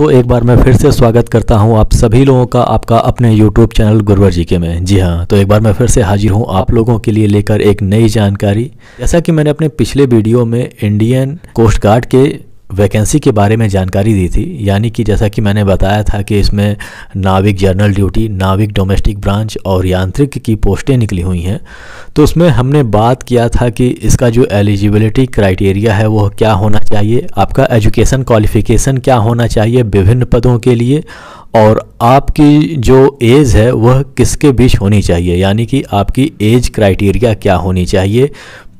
तो एक बार मैं फिर से स्वागत करता हूं आप सभी लोगों का आपका अपने YouTube चैनल गुरुवर जी के में जी हाँ तो एक बार मैं फिर से हाजिर हूं आप लोगों के लिए लेकर एक नई जानकारी जैसा कि मैंने अपने पिछले वीडियो में इंडियन कोस्ट गार्ड के वैकेंसी के बारे में जानकारी दी थी यानी कि जैसा कि मैंने बताया था कि इसमें नाविक जनरल ड्यूटी नाविक डोमेस्टिक ब्रांच और यांत्रिक की पोस्टें निकली हुई हैं तो उसमें हमने बात किया था कि इसका जो एलिजिबिलिटी क्राइटेरिया है वो क्या होना चाहिए आपका एजुकेशन क्वालिफिकेशन क्या होना चाहिए विभिन्न पदों के लिए और आपकी जो एज है वह किसके बीच होनी चाहिए यानी कि आपकी एज क्राइटेरिया क्या होनी चाहिए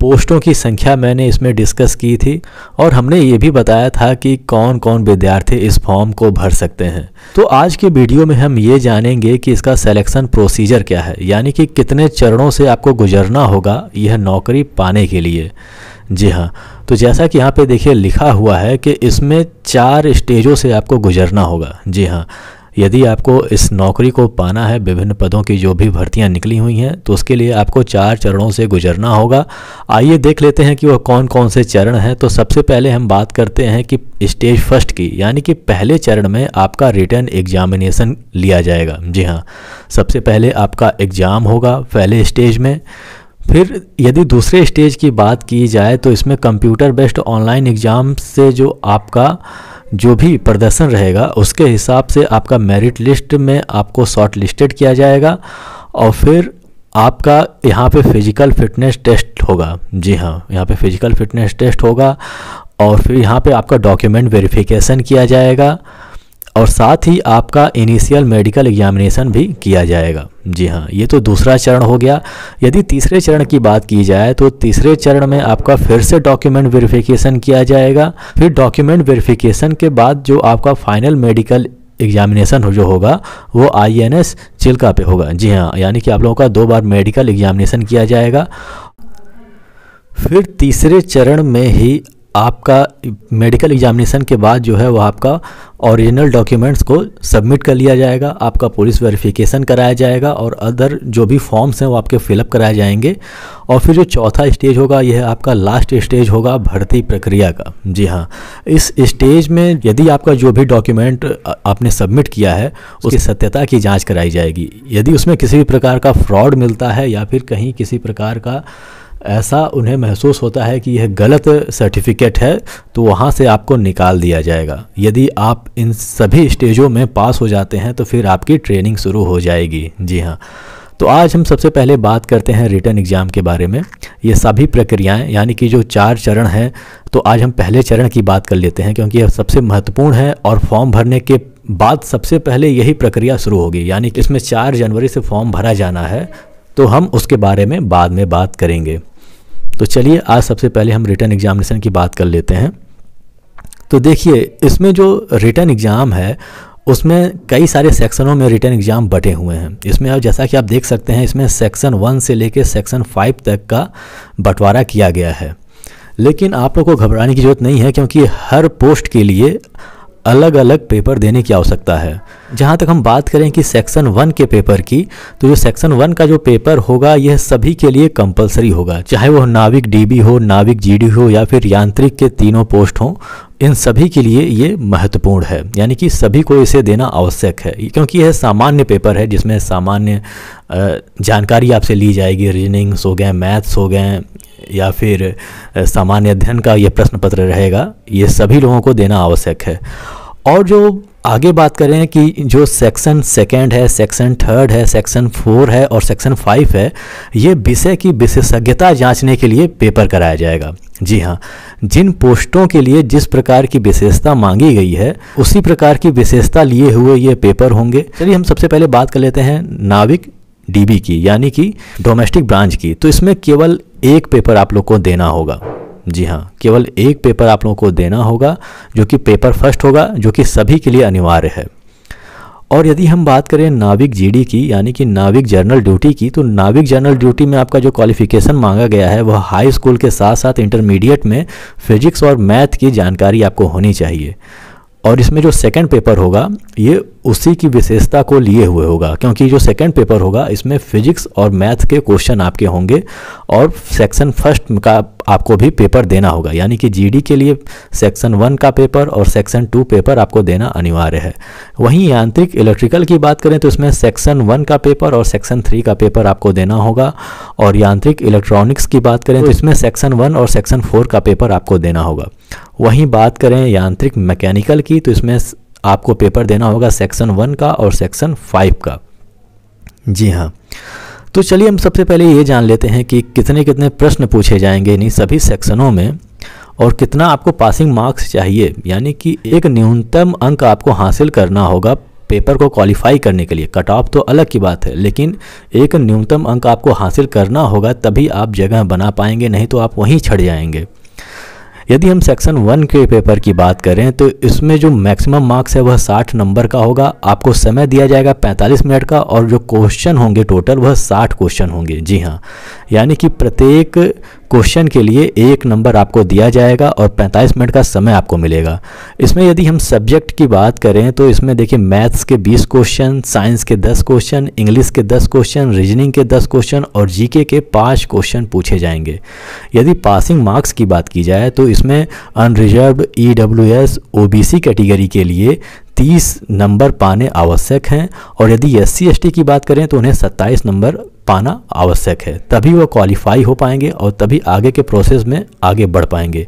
पोस्टों की संख्या मैंने इसमें डिस्कस की थी और हमने ये भी बताया था कि कौन कौन विद्यार्थी इस फॉर्म को भर सकते हैं तो आज के वीडियो में हम ये जानेंगे कि इसका सिलेक्शन प्रोसीजर क्या है यानी कि कितने चरणों से आपको गुजरना होगा यह नौकरी पाने के लिए जी हाँ तो जैसा कि यहाँ पे देखिए लिखा हुआ है कि इसमें चार स्टेजों से आपको गुजरना होगा जी हाँ यदि आपको इस नौकरी को पाना है विभिन्न पदों की जो भी भर्तियां निकली हुई हैं तो उसके लिए आपको चार चरणों से गुजरना होगा आइए देख लेते हैं कि वह कौन कौन से चरण हैं तो सबसे पहले हम बात करते हैं कि स्टेज फर्स्ट की यानी कि पहले चरण में आपका रिटर्न एग्जामिनेशन लिया जाएगा जी हाँ सबसे पहले आपका एग्ज़ाम होगा पहले स्टेज में फिर यदि दूसरे स्टेज की बात की जाए तो इसमें कंप्यूटर बेस्ड ऑनलाइन एग्ज़ाम से जो आपका जो भी प्रदर्शन रहेगा उसके हिसाब से आपका मेरिट लिस्ट में आपको शॉर्ट लिस्टेड किया जाएगा और फिर आपका यहाँ पे फिजिकल फिटनेस टेस्ट होगा जी हाँ यहाँ पे फिजिकल फिटनेस टेस्ट होगा और फिर यहाँ पे आपका डॉक्यूमेंट वेरिफिकेशन किया जाएगा और साथ ही आपका इनिशियल मेडिकल एग्जामिनेशन भी किया जाएगा जी हाँ ये तो दूसरा चरण हो गया यदि तीसरे चरण की बात की जाए तो तीसरे चरण में आपका फिर से डॉक्यूमेंट वेरिफिकेशन किया जाएगा फिर डॉक्यूमेंट वेरिफिकेशन के बाद जो आपका फाइनल मेडिकल एग्जामिनेशन जो होगा वो आई एन एस चिल्का पे होगा जी हाँ यानी कि आप लोगों का दो बार मेडिकल एग्जामिनेशन किया जाएगा फिर तीसरे चरण में ही आपका मेडिकल एग्जामिनेशन के बाद जो है वह आपका ओरिजिनल डॉक्यूमेंट्स को सबमिट कर लिया जाएगा आपका पुलिस वेरिफिकेशन कराया जाएगा और अदर जो भी फॉर्म्स हैं वो आपके फिलअप कराए जाएंगे और फिर जो चौथा स्टेज होगा यह आपका लास्ट स्टेज होगा भर्ती प्रक्रिया का जी हाँ इस स्टेज में यदि आपका जो भी डॉक्यूमेंट आपने सबमिट किया है उसकी सत्यता की जाँच कराई जाएगी यदि उसमें किसी भी प्रकार का फ्रॉड मिलता है या फिर कहीं किसी प्रकार का ऐसा उन्हें महसूस होता है कि यह गलत सर्टिफिकेट है तो वहाँ से आपको निकाल दिया जाएगा यदि आप इन सभी स्टेजों में पास हो जाते हैं तो फिर आपकी ट्रेनिंग शुरू हो जाएगी जी हाँ तो आज हम सबसे पहले बात करते हैं रिटर्न एग्ज़ाम के बारे में ये सभी प्रक्रियाएं यानी कि जो चार चरण हैं तो आज हम पहले चरण की बात कर लेते हैं क्योंकि यह सबसे महत्वपूर्ण है और फॉर्म भरने के बाद सबसे पहले यही प्रक्रिया शुरू होगी यानी कि इसमें चार जनवरी से फॉर्म भरा जाना है तो हम उसके बारे में बाद में बात करेंगे तो चलिए आज सबसे पहले हम रिटर्न एग्जामिनेशन की बात कर लेते हैं तो देखिए इसमें जो रिटर्न एग्ज़ाम है उसमें कई सारे सेक्शनों में रिटर्न एग्ज़ाम बटे हुए हैं इसमें अब जैसा कि आप देख सकते हैं इसमें सेक्शन वन से लेकर सेक्शन फाइव तक का बंटवारा किया गया है लेकिन आप लोगों को घबराने की ज़रूरत नहीं है क्योंकि हर पोस्ट के लिए अलग अलग पेपर देने की आवश्यकता है जहाँ तक हम बात करें कि सेक्शन वन के पेपर की तो जो सेक्शन वन का जो पेपर होगा यह सभी के लिए कंपलसरी होगा चाहे वह नाविक डीबी हो नाविक जीडी हो या फिर यांत्रिक के तीनों पोस्ट हों इन सभी के लिए ये महत्वपूर्ण है यानी कि सभी को इसे देना आवश्यक है क्योंकि यह सामान्य पेपर है जिसमें सामान्य जानकारी आपसे ली जाएगी रीजनिंग्स हो गए मैथ्स हो गए या फिर सामान्य अध्ययन का यह प्रश्न पत्र रहेगा ये सभी लोगों को देना आवश्यक है और जो आगे बात करें कि जो सेक्शन सेकेंड है सेक्शन थर्ड है सेक्शन फोर है और सेक्शन फाइव है ये विषय की विशेषज्ञता जांचने के लिए पेपर कराया जाएगा जी हाँ जिन पोस्टों के लिए जिस प्रकार की विशेषता मांगी गई है उसी प्रकार की विशेषता लिए हुए ये पेपर होंगे चलिए हम सबसे पहले बात कर लेते हैं नाविक डीबी की यानी कि डोमेस्टिक ब्रांच की तो इसमें केवल एक पेपर आप लोग को देना होगा जी हाँ केवल एक पेपर आप लोगों को देना होगा जो कि पेपर फर्स्ट होगा जो कि सभी के लिए अनिवार्य है और यदि हम बात करें नाविक जीडी की यानी कि नाविक जर्नल ड्यूटी की तो नाविक जर्नल ड्यूटी में आपका जो क्वालिफिकेशन मांगा गया है वह हाई स्कूल के साथ साथ इंटरमीडिएट में फिजिक्स और मैथ की जानकारी आपको होनी चाहिए और इसमें जो सेकंड पेपर होगा ये उसी की विशेषता को लिए हुए होगा क्योंकि जो सेकंड पेपर होगा इसमें फिजिक्स और मैथ के क्वेश्चन आपके होंगे और सेक्शन फर्स्ट का आपको भी पेपर देना होगा यानी कि जीडी के लिए सेक्शन वन का पेपर और सेक्शन टू पेपर आपको देना अनिवार्य है वहीं यांत्रिक इलेक्ट्रिकल की बात करें तो इसमें सेक्शन वन का पेपर और सेक्शन थ्री का पेपर आपको देना होगा और यांत्रिक इलेक्ट्रॉनिक्स की बात करें तो इसमें सेक्शन वन और सेक्शन फोर का पेपर आपको देना होगा वहीं बात करें यांत्रिक मैकेनिकल की तो इसमें आपको पेपर देना होगा सेक्शन वन का और सेक्शन फाइव का जी हाँ तो चलिए हम सबसे पहले ये जान लेते हैं कि कितने कितने प्रश्न पूछे जाएंगे इन्हीं सभी सेक्शनों में और कितना आपको पासिंग मार्क्स चाहिए यानी कि एक न्यूनतम अंक आपको हासिल करना होगा पेपर को क्वालिफाई करने के लिए कट ऑफ तो अलग की बात है लेकिन एक न्यूनतम अंक आपको हासिल करना होगा तभी आप जगह बना पाएंगे नहीं तो आप वहीं छड़ जाएंगे यदि हम सेक्शन वन के पेपर की बात करें तो इसमें जो मैक्सिमम मार्क्स है वह 60 नंबर का होगा आपको समय दिया जाएगा 45 मिनट का और जो क्वेश्चन होंगे टोटल वह 60 क्वेश्चन होंगे जी हाँ यानी कि प्रत्येक क्वेश्चन के लिए एक नंबर आपको दिया जाएगा और 45 मिनट का समय आपको मिलेगा इसमें यदि हम सब्जेक्ट की बात करें तो इसमें देखिए मैथ्स के 20 क्वेश्चन साइंस के 10 क्वेश्चन इंग्लिश के 10 क्वेश्चन रीजनिंग के 10 क्वेश्चन और जीके के 5 क्वेश्चन पूछे जाएंगे यदि पासिंग मार्क्स की बात की जाए तो इस जिसमें unreserve E W S O B C category के लिए 30 नंबर पाने आवश्यक हैं और यदि एस सी एस टी की बात करें तो उन्हें 27 नंबर पाना आवश्यक है तभी वो क्वालिफाई हो पाएंगे और तभी आगे के प्रोसेस में आगे बढ़ पाएंगे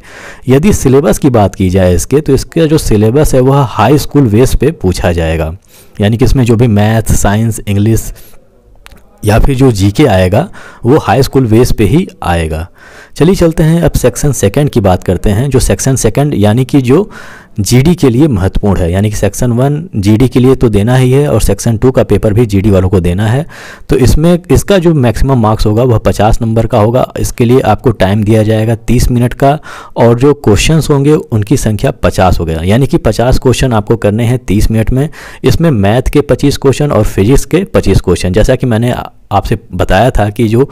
यदि सिलेबस की बात की जाए इसके तो इसका जो सिलेबस है वह हाई स्कूल वेस पे पूछा जाएगा यानी कि इसमें जो भी मैथ साइंस इंग्लिश या फिर जो जीके आएगा वो हाई स्कूल बेस पे ही आएगा चलिए चलते हैं अब सेक्शन सेकंड की बात करते हैं जो सेक्शन सेकंड यानी कि जो जीडी के लिए महत्वपूर्ण है यानी कि सेक्शन वन जीडी के लिए तो देना ही है और सेक्शन टू का पेपर भी जीडी वालों को देना है तो इसमें इसका जो मैक्सिमम मार्क्स होगा वह पचास नंबर का होगा इसके लिए आपको टाइम दिया जाएगा तीस मिनट का और जो क्वेश्चन होंगे उनकी संख्या पचास हो गया यानी कि पचास क्वेश्चन आपको करने हैं तीस मिनट में इसमें मैथ के पच्चीस क्वेश्चन और फिजिक्स के पच्चीस क्वेश्चन जैसा कि मैंने आपसे बताया था कि जो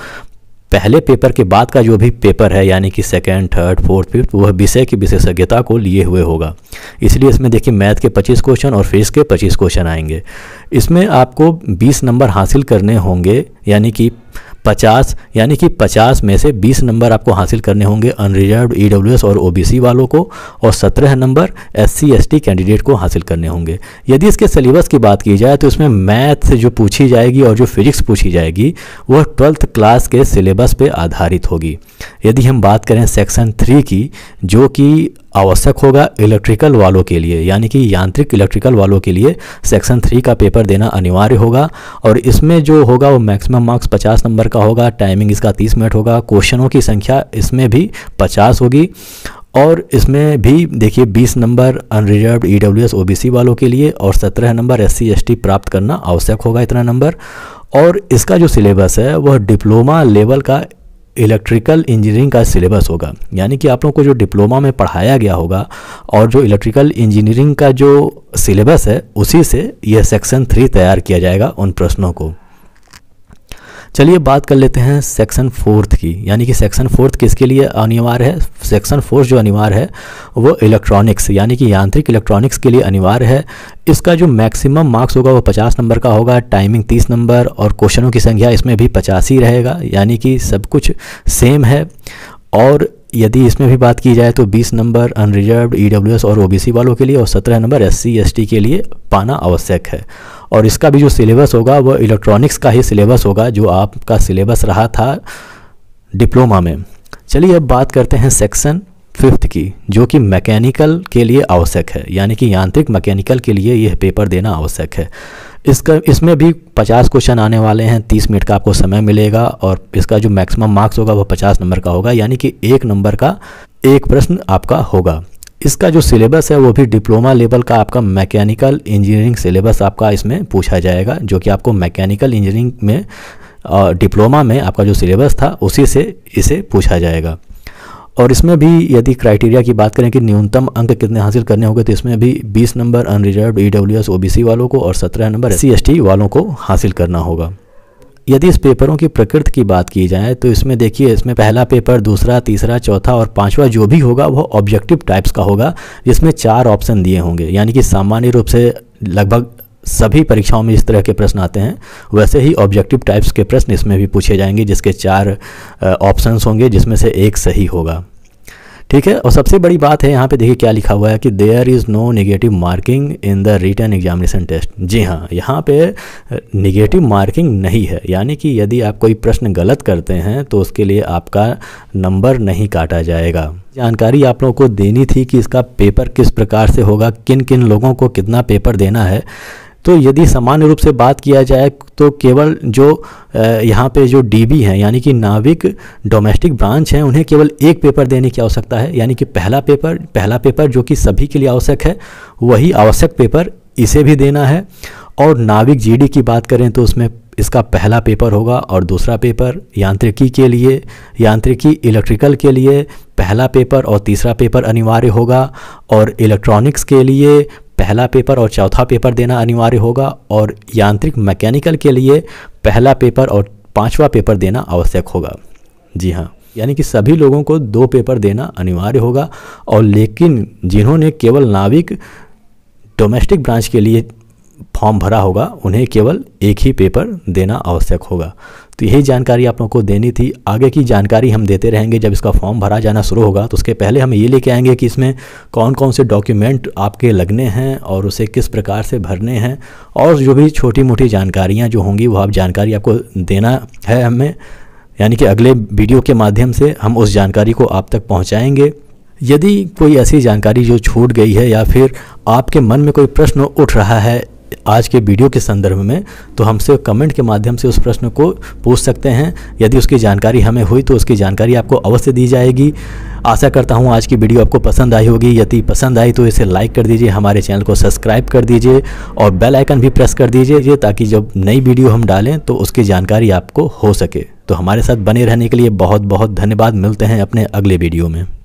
पहले पेपर के बाद का जो भी पेपर है यानी कि सेकेंड थर्ड फोर्थ फिफ्थ वह विषय की विशेषज्ञता को लिए हुए होगा इसलिए इसमें देखिए मैथ के 25 क्वेश्चन और फिजिक्स के 25 क्वेश्चन आएंगे इसमें आपको 20 नंबर हासिल करने होंगे यानी कि पचास यानी कि पचास में से बीस नंबर आपको हासिल करने होंगे अनरिजर्व ई e और ओ वालों को और सत्रह नंबर एस सी कैंडिडेट को हासिल करने होंगे यदि इसके सिलेबस की बात की जाए तो इसमें मैथ से जो पूछी जाएगी और जो फिजिक्स पूछी जाएगी वह ट्वेल्थ क्लास के सिलेबस पर आधारित होगी यदि हम बात करें सेक्शन थ्री की जो कि आवश्यक होगा इलेक्ट्रिकल वालों के लिए यानी कि यांत्रिक इलेक्ट्रिकल वालों के लिए सेक्शन थ्री का पेपर देना अनिवार्य होगा और इसमें जो होगा वो मैक्सिमम मार्क्स पचास नंबर का होगा टाइमिंग इसका तीस मिनट होगा क्वेश्चनों की संख्या इसमें भी पचास होगी और इसमें भी देखिए 20 नंबर unreserve E W S O B C वालों के लिए और 17 नंबर एस सी प्राप्त करना आवश्यक होगा इतना नंबर और इसका जो सिलेबस है वह डिप्लोमा लेवल का इलेक्ट्रिकल इंजीनियरिंग का सिलेबस होगा यानी कि आप लोगों को जो डिप्लोमा में पढ़ाया गया होगा और जो इलेक्ट्रिकल इंजीनियरिंग का जो सिलेबस है उसी से यह सेक्शन थ्री तैयार किया जाएगा उन प्रश्नों को चलिए बात कर लेते हैं सेक्शन फोर्थ की यानी कि सेक्शन फोर्थ किसके लिए अनिवार्य है सेक्शन फोर्थ जो अनिवार्य है वो इलेक्ट्रॉनिक्स यानी कि यांत्रिक इलेक्ट्रॉनिक्स के लिए अनिवार्य है इसका जो मैक्सिमम मार्क्स होगा वो पचास नंबर का होगा टाइमिंग तीस नंबर और क्वेश्चनों की संख्या इसमें भी पचास ही रहेगा यानी कि सब कुछ सेम है और यदि इसमें भी बात की जाए तो 20 नंबर अनरिजर्व ईडब्ल्यूएस e और ओबीसी वालों के लिए और 17 नंबर एससी एसटी के लिए पाना आवश्यक है और इसका भी जो सिलेबस होगा वह इलेक्ट्रॉनिक्स का ही सिलेबस होगा जो आपका सिलेबस रहा था डिप्लोमा में चलिए अब बात करते हैं सेक्शन फिफ्थ की जो कि मैकेनिकल के लिए आवश्यक है यानी कि यांत्रिक मैकेनिकल के लिए यह पेपर देना आवश्यक है इसका इसमें भी 50 क्वेश्चन आने वाले हैं 30 मिनट का आपको समय मिलेगा और इसका जो मैक्सिमम मार्क्स होगा वो 50 नंबर का होगा यानी कि एक नंबर का एक प्रश्न आपका होगा इसका जो सिलेबस है वो भी डिप्लोमा लेवल का आपका मैकेनिकल इंजीनियरिंग सिलेबस आपका इसमें पूछा जाएगा जो कि आपको मैकेनिकल इंजीनियरिंग में डिप्लोमा में आपका जो सिलेबस था उसी से इसे पूछा जाएगा और इसमें भी यदि क्राइटेरिया की बात करें कि न्यूनतम अंक कितने हासिल करने होंगे तो इसमें भी 20 नंबर unreserve E W S O B C वालों को और 17 नंबर एस सी वालों को हासिल करना होगा यदि इस पेपरों की प्रकृति की बात की जाए तो इसमें देखिए इसमें पहला पेपर दूसरा तीसरा चौथा और पांचवा जो भी होगा वो ऑब्जेक्टिव टाइप्स का होगा जिसमें चार ऑप्शन दिए होंगे यानी कि सामान्य रूप से लगभग सभी परीक्षाओं में इस तरह के प्रश्न आते हैं वैसे ही ऑब्जेक्टिव टाइप्स के प्रश्न इसमें भी पूछे जाएंगे जिसके चार ऑप्शंस होंगे जिसमें से एक सही होगा ठीक है और सबसे बड़ी बात है यहाँ पे देखिए क्या लिखा हुआ है कि there is no negative marking in the written examination test जी हाँ यहाँ पे निगेटिव मार्किंग नहीं है यानी कि यदि आप कोई प्रश्न गलत करते हैं तो उसके लिए आपका नंबर नहीं काटा जाएगा जानकारी आप लोगों को देनी थी कि इसका पेपर किस प्रकार से होगा किन किन लोगों को कितना पेपर देना है तो यदि सामान्य रूप से बात किया जाए तो केवल जो यहाँ पे जो डीबी हैं यानी कि नाविक डोमेस्टिक ब्रांच हैं उन्हें केवल एक पेपर देने की आवश्यकता है यानी कि पहला पेपर पहला पेपर जो कि सभी के लिए आवश्यक है वही आवश्यक पेपर इसे भी देना है और नाविक जीडी की बात करें तो उसमें इसका पहला पेपर होगा और दूसरा पेपर यांत्रिकी के लिए यांत्रिकी इलेक्ट्रिकल के लिए पहला पेपर और तीसरा पेपर अनिवार्य होगा और इलेक्ट्रॉनिक्स के लिए पहला पेपर और चौथा पेपर देना अनिवार्य होगा और यांत्रिक मैकेनिकल के लिए पहला पेपर और पाँचवा पेपर देना आवश्यक होगा जी हाँ यानी कि सभी लोगों को दो पेपर देना अनिवार्य होगा और लेकिन जिन्होंने केवल नाविक डोमेस्टिक ब्रांच के लिए फॉर्म भरा होगा उन्हें केवल एक ही पेपर देना आवश्यक होगा तो यही जानकारी आप लोगों को देनी थी आगे की जानकारी हम देते रहेंगे जब इसका फॉर्म भरा जाना शुरू होगा तो उसके पहले हम ये लेके आएंगे कि इसमें कौन कौन से डॉक्यूमेंट आपके लगने हैं और उसे किस प्रकार से भरने हैं और जो भी छोटी मोटी जानकारियाँ जो होंगी वो आप जानकारी आपको देना है हमें यानी कि अगले वीडियो के माध्यम से हम उस जानकारी को आप तक पहुँचाएँगे यदि कोई ऐसी जानकारी जो छूट गई है या फिर आपके मन में कोई प्रश्न उठ रहा है आज के वीडियो के संदर्भ में तो हमसे कमेंट के माध्यम से उस प्रश्न को पूछ सकते हैं यदि उसकी जानकारी हमें हुई तो उसकी जानकारी आपको अवश्य दी जाएगी आशा करता हूँ आज की वीडियो आपको पसंद आई होगी यदि पसंद आई तो इसे लाइक कर दीजिए हमारे चैनल को सब्सक्राइब कर दीजिए और बेल आइकन भी प्रेस कर दीजिए ताकि जब नई वीडियो हम डालें तो उसकी जानकारी आपको हो सके तो हमारे साथ बने रहने के लिए बहुत बहुत धन्यवाद मिलते हैं अपने अगले वीडियो में